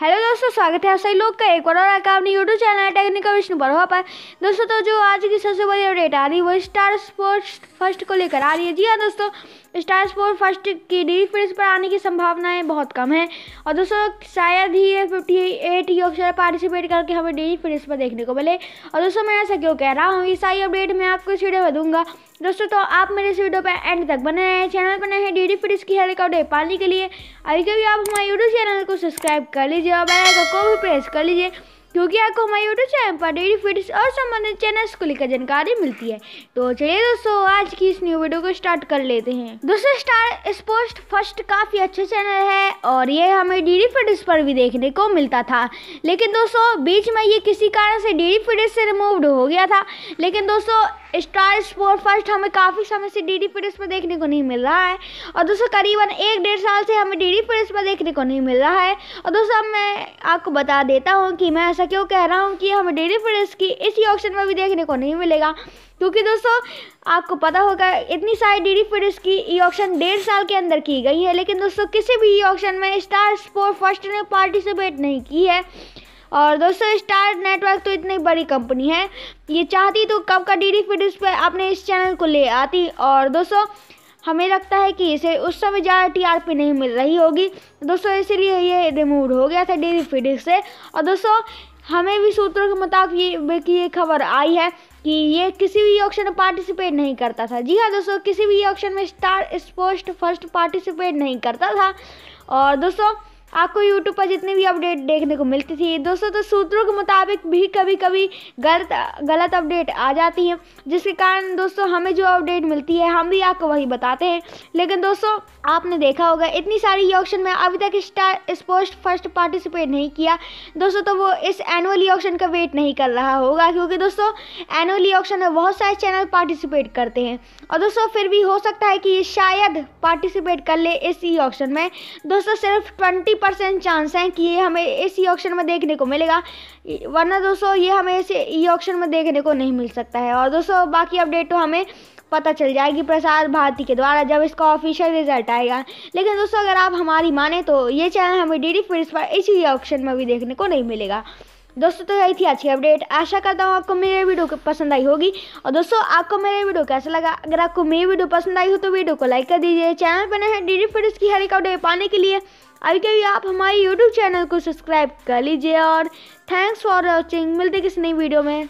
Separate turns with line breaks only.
hello दोस्तों स्वागत है आप सभी लोग का एक बार और आपका अपने YouTube channel technical Vishnu Barwa पर दोस्तों तो जो आज की सबसे बड़ी अपडेट आ रही है वो स्टार स्पोर्ट्स फर्स्ट को लेकर आ रही है जी हाँ दोस्तों स्टार स्पोर्ट फर्स्ट की डी फिल्स पर आने की संभावनाएं बहुत कम है और दोस्तों शायद ही ये फिफ्टी एट योगशर पार्टिसिपेट करके हमें डी फिल्स पर देखने को मिले और दोस्तों मैं ऐसा क्यों कह रहा हूँ ये सारी अपडेट मैं आपको इस वीडियो में दूंगा दोस्तों तो आप मेरे इस वीडियो पर एंड तक बने रहे हैं चैनल पर नए हैं डी फिट इसकी हेल्थ का डे के लिए अभी कभी आप हमारे यूट्यूब चैनल को सब्सक्राइब कर लीजिए और बेलाइकन को भी प्रेस कर लीजिए क्योंकि आपको हमारे यूट्यूब चैनल पर डी डी फ्रिज और संबंधित चैनल्स को लेकर जानकारी मिलती है तो चलिए दोस्तों आज की इस न्यू वीडियो को स्टार्ट कर लेते हैं दोस्तों स्टार स्पोर्ट्स फर्स्ट काफ़ी अच्छे चैनल है और ये हमें डी डी फ्रिज पर भी देखने को मिलता था लेकिन दोस्तों बीच में ये किसी कारण से डी डी फ्रिज से रिमूव्ड हो गया था लेकिन दोस्तों स्टार स्पोर्ट फर्स्ट हमें काफ़ी समय से डी डी पर में देखने को नहीं मिल रहा है और दोस्तों करीबन एक डेढ़ साल से हमें डीडी डी पर देखने को नहीं मिल रहा है और दोस्तों मैं आपको बता देता हूँ कि मैं ऐसा क्यों कह रहा हूँ कि हमें डी डी की इसी ऑप्शन में भी देखने को नहीं मिलेगा क्योंकि दोस्तों आपको पता होगा इतनी सारी डी डी की ई ऑप्शन डेढ़ साल के अंदर की गई है लेकिन दोस्तों किसी भी ई ऑप्शन में स्टार स्पोर्ट फर्स्ट ने पार्टिसिपेट नहीं की है और दोस्तों स्टार नेटवर्क तो इतनी बड़ी कंपनी है ये चाहती तो कब का डी डी फीड पर अपने इस चैनल को ले आती और दोस्तों हमें लगता है कि इसे उस समय ज़्यादा टीआरपी नहीं मिल रही होगी दोस्तों इसीलिए ये रिमूव हो गया था डेली फीडिक्स से और दोस्तों हमें भी सूत्रों के मुताबिक ये खबर आई है कि ये किसी भी ऑप्शन में पार्टिसिपेट नहीं करता था जी हाँ दोस्तों किसी भी ऑप्शन में स्टार स्पोस्ट फर्स्ट पार्टिसिपेट नहीं करता था और दोस्तों आपको यूट्यूब पर जितनी भी अपडेट देखने को मिलती थी दोस्तों तो सूत्रों के मुताबिक भी कभी कभी गलत गलत अपडेट आ जाती हैं जिसके कारण दोस्तों हमें जो अपडेट मिलती है हम भी आपको वही बताते हैं लेकिन दोस्तों आपने देखा होगा इतनी सारी ऑप्शन में अभी तक स्टार स्पोर्ट फर्स्ट पार्टिसिपेट नहीं किया दोस्तों तो वो इस एनुअली ऑप्शन का वेट नहीं कर रहा होगा क्योंकि दोस्तों एनुअली ऑप्शन में बहुत सारे चैनल पार्टिसिपेट करते हैं और दोस्तों फिर भी हो सकता है कि शायद पार्टिसिपेट कर ले इस ई ऑप्शन में दोस्तों सिर्फ ट्वेंटी परसेंट चांस हैं कि ये हमें इसी ऑप्शन में देखने को मिलेगा वरना दोस्तों ये हमें इस ई ऑप्शन में देखने को नहीं मिल सकता है और दोस्तों बाकी अपडेट तो हमें पता चल जाएगी प्रसार भारती के द्वारा जब इसका ऑफिशियल रिजल्ट आएगा लेकिन दोस्तों अगर आप हमारी माने तो ये चैनल हमें डी डी फील्ड पर इसी ऑप्शन में भी देखने को नहीं मिलेगा दोस्तों तो यही थी अच्छी अपडेट आशा करता हूँ आपको मेरे वीडियो पसंद आई होगी और दोस्तों आपको मेरे वीडियो कैसा लगा अगर आपको मेरी वीडियो पसंद आई हो तो वीडियो को लाइक कर दीजिए चैनल पर नए डीडी डी की हर एक अपडेट पाने के लिए अभी कभी आप हमारे यूट्यूब चैनल को सब्सक्राइब कर लीजिए और थैंक्स फॉर वॉचिंग मिलते किसी नई वीडियो में